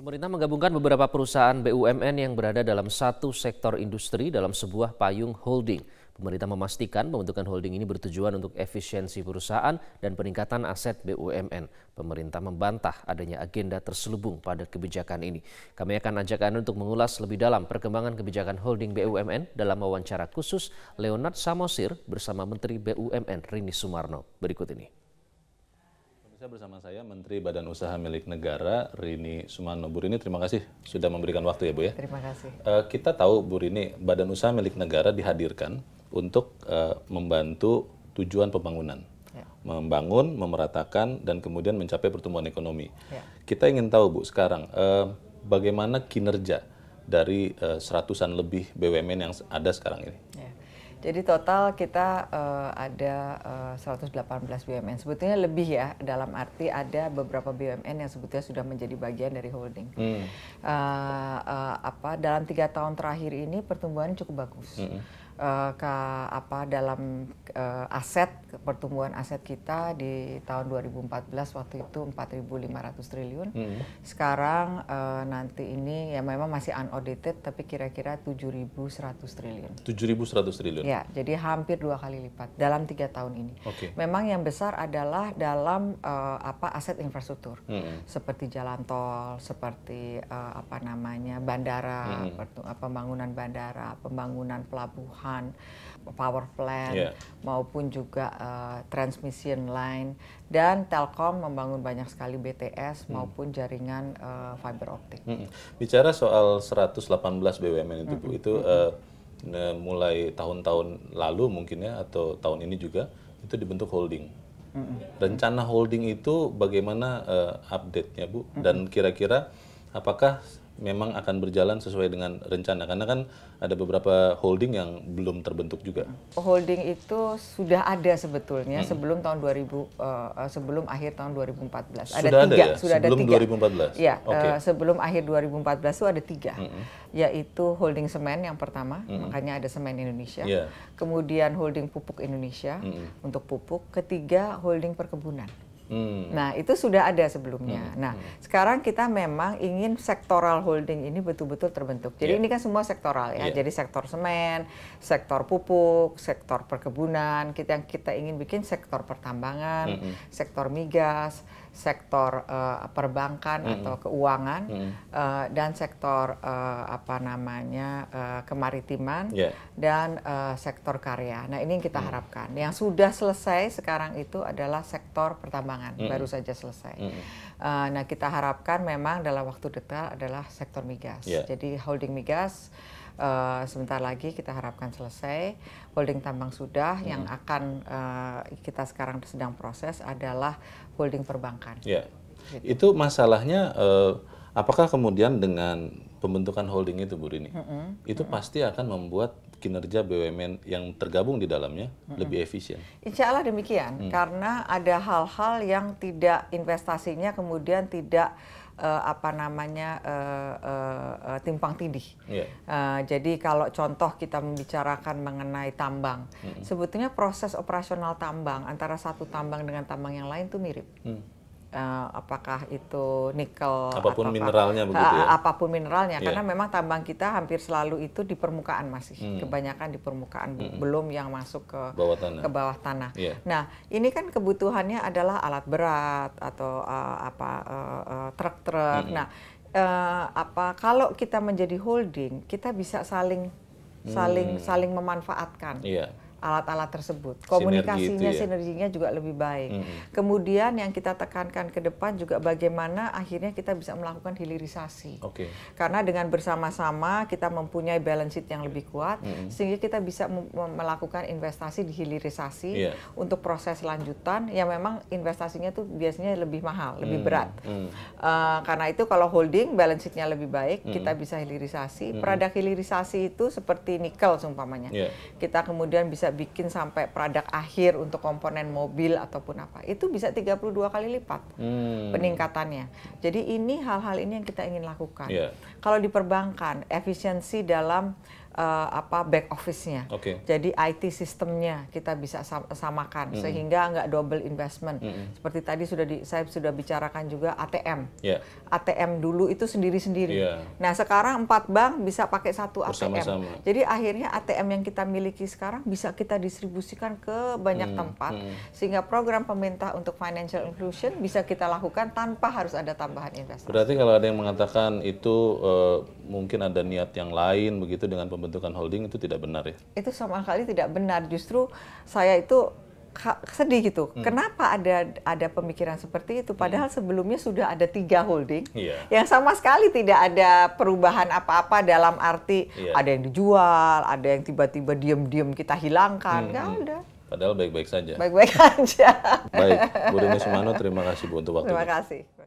Pemerintah menggabungkan beberapa perusahaan BUMN yang berada dalam satu sektor industri dalam sebuah payung holding. Pemerintah memastikan pembentukan holding ini bertujuan untuk efisiensi perusahaan dan peningkatan aset BUMN. Pemerintah membantah adanya agenda terselubung pada kebijakan ini. Kami akan ajak Anda untuk mengulas lebih dalam perkembangan kebijakan holding BUMN dalam wawancara khusus Leonard Samosir bersama Menteri BUMN Rini Sumarno. Berikut ini. Pemirsa bersama saya Menteri Badan Usaha Milik Negara Rini Sumarno. Bu Rini terima kasih sudah memberikan waktu ya Bu ya. Terima kasih. Uh, kita tahu Bu Rini Badan Usaha Milik Negara dihadirkan untuk uh, membantu tujuan pembangunan. Ya. Membangun, memeratakan dan kemudian mencapai pertumbuhan ekonomi. Ya. Kita ingin tahu Bu sekarang uh, bagaimana kinerja dari uh, seratusan lebih BUMN yang ada sekarang ini. Jadi total kita uh, ada uh, 118 BUMN. Sebetulnya lebih ya dalam arti ada beberapa BUMN yang sebetulnya sudah menjadi bagian dari holding. Hmm. Uh, uh, apa dalam tiga tahun terakhir ini pertumbuhan cukup bagus. Hmm Eh, ke apa dalam uh, aset pertumbuhan aset kita di tahun 2014 waktu itu 4.500 triliun. Hmm. Sekarang uh, nanti ini ya memang masih unaudited tapi kira-kira 7.100 triliun. 7.100 triliun. Ya, jadi hampir dua kali lipat dalam tiga tahun ini. Okay. Memang yang besar adalah dalam uh, apa aset infrastruktur hmm. seperti jalan tol, seperti uh, apa namanya bandara, hmm. pembangunan bandara, pembangunan pelabuhan pelabuhan, power plant, yeah. maupun juga uh, transmission line. Dan Telkom membangun banyak sekali BTS hmm. maupun jaringan uh, fiber optik. Hmm. Bicara soal 118 BUMN hmm. itu, hmm. Bu, itu uh, mulai tahun-tahun lalu mungkin ya, atau tahun ini juga, itu dibentuk holding. Hmm. Rencana holding itu bagaimana uh, update-nya, Bu? Dan hmm. kira-kira apakah memang akan berjalan sesuai dengan rencana karena kan ada beberapa holding yang belum terbentuk juga. Holding itu sudah ada sebetulnya hmm. sebelum tahun 2000 uh, eh, eh, sebelum akhir tahun 2014. Sudah ada tiga, ada ya? sudah sebelum ada tiga. 2014. Ya, eh, okay. uh, sebelum akhir 2014 itu ada tiga, hmm. yaitu holding semen yang pertama, hmm. makanya ada semen Indonesia. Yeah. Kemudian holding pupuk Indonesia hmm. untuk pupuk, ketiga holding perkebunan. Hmm. Nah, itu sudah ada sebelumnya. Hmm. Nah, hmm. sekarang kita memang ingin sektoral holding ini betul-betul terbentuk. Jadi yeah. ini kan semua sektoral ya. Yeah. Jadi sektor semen, sektor pupuk, sektor perkebunan, kita yang kita ingin bikin sektor pertambangan, hmm. hmm. sektor migas, sektor uh, perbankan hmm. atau hmm. keuangan hmm. uh, dan sektor uh, apa namanya uh, kemaritiman yeah. dan uh, sektor karya. Nah, ini yang kita hmm. harapkan. Yang sudah selesai sekarang itu adalah sektor pertambangan mm baru saja selesai. Mm uh, nah kita harapkan memang dalam waktu dekat adalah sektor migas. Yeah. Jadi holding migas uh, sebentar lagi kita harapkan selesai. Holding tambang sudah mm yang akan uh, kita sekarang sedang proses adalah holding perbankan. Yeah. Gitu. Itu masalahnya uh, apakah kemudian dengan pembentukan holding itu Bu Rini, mm -hmm. itu mm -hmm. pasti akan membuat kinerja BUMN yang tergabung di dalamnya hmm. lebih efisien. Insya Allah demikian, hmm. karena ada hal-hal yang tidak investasinya kemudian tidak uh, apa namanya uh, uh, uh, timpang tindih. Yeah. Iya. Uh, jadi kalau contoh kita membicarakan mengenai tambang, -hmm. sebetulnya proses operasional tambang antara satu tambang dengan tambang yang lain itu mirip. Mm uh, apakah itu nikel apapun atau mineralnya apa, begitu ya apapun mineralnya yeah. karena memang tambang kita hampir selalu itu di permukaan masih hmm. kebanyakan di permukaan hmm. belum yang masuk ke bawah tanah. ke bawah tanah yeah. nah ini kan kebutuhannya adalah alat berat atau uh, apa uh, uh, truk-truk hmm. nah uh, apa kalau kita menjadi holding kita bisa saling saling hmm. saling memanfaatkan yeah alat-alat tersebut. Komunikasinya, Sinergi ya. sinerginya juga lebih baik. -hmm. Kemudian yang kita tekankan ke depan juga bagaimana akhirnya kita bisa melakukan hilirisasi. Okay. Karena dengan bersama-sama kita mempunyai balance sheet yang lebih kuat, -hmm. sehingga kita bisa melakukan investasi di hilirisasi yeah. untuk proses lanjutan yang memang investasinya tuh biasanya lebih mahal, lebih -hmm. berat. -hmm. uh, karena itu kalau holding balance sheetnya lebih baik, -hmm. kita bisa hilirisasi. Mm -hmm. Produk hilirisasi itu seperti nikel seumpamanya. Yeah. Kita kemudian bisa bikin sampai produk akhir untuk komponen mobil ataupun apa itu bisa 32 kali lipat hmm. peningkatannya. Jadi ini hal-hal ini yang kita ingin lakukan. Yeah. Kalau di perbankan efisiensi dalam uh, apa back office-nya. Okay. Jadi IT sistemnya kita bisa sam samakan mm -hmm. sehingga nggak double investment. Mm -hmm. Seperti tadi sudah di, saya sudah bicarakan juga ATM. Yeah. ATM dulu itu sendiri-sendiri. Yeah. Nah, sekarang empat bank bisa pakai satu Bersama ATM. Jadi akhirnya ATM yang kita miliki sekarang bisa kita distribusikan ke banyak mm -hmm. tempat mm -hmm. sehingga program pemerintah untuk financial inclusion bisa kita lakukan tanpa harus ada tambahan investasi. Berarti kalau ada yang mengatakan itu uh, mungkin ada niat yang lain begitu dengan pemerintah pembentukan holding itu tidak benar ya? Itu sama sekali tidak benar. Justru saya itu sedih gitu. Hmm. Kenapa ada ada pemikiran seperti itu? Hmm. Padahal hmm. sebelumnya sudah ada tiga holding yeah. yang sama sekali tidak ada perubahan apa-apa dalam arti yeah. ada yang dijual, ada yang tiba-tiba diem-diem kita hilangkan, hmm. nggak hmm. ada. Padahal baik-baik saja. Baik-baik saja. Baik, Bu Rini Sumano, terima kasih Bu untuk waktu. Terima kasih.